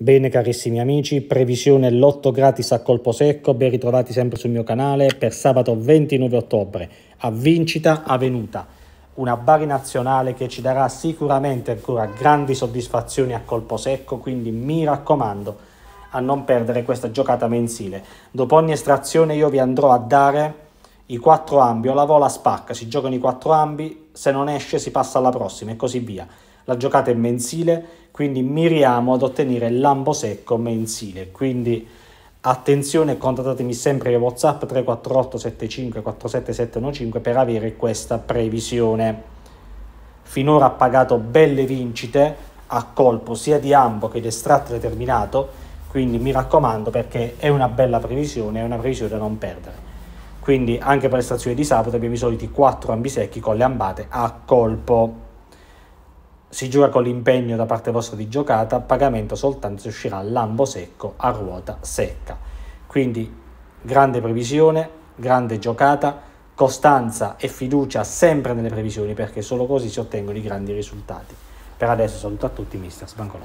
Bene carissimi amici, previsione lotto gratis a colpo secco, ben ritrovati sempre sul mio canale per sabato 29 ottobre, a vincita avvenuta, una Bari nazionale che ci darà sicuramente ancora grandi soddisfazioni a colpo secco, quindi mi raccomando a non perdere questa giocata mensile. Dopo ogni estrazione io vi andrò a dare i quattro ambi o la vola spacca, si giocano i quattro ambi, se non esce si passa alla prossima e così via. La giocata è mensile, quindi miriamo ad ottenere l'ambo secco mensile. Quindi attenzione, contattatemi sempre via WhatsApp 348 75 47715 per avere questa previsione. Finora ha pagato belle vincite a colpo sia di ambo che di estratto determinato, quindi mi raccomando perché è una bella previsione, è una previsione da non perdere quindi anche per le stazioni di sabato abbiamo i soliti 4 ambisecchi con le ambate a colpo. Si gioca con l'impegno da parte vostra di giocata, pagamento soltanto se uscirà lambo secco a ruota secca. Quindi grande previsione, grande giocata, costanza e fiducia sempre nelle previsioni perché solo così si ottengono i grandi risultati. Per adesso saluto a tutti, mister Sbancola.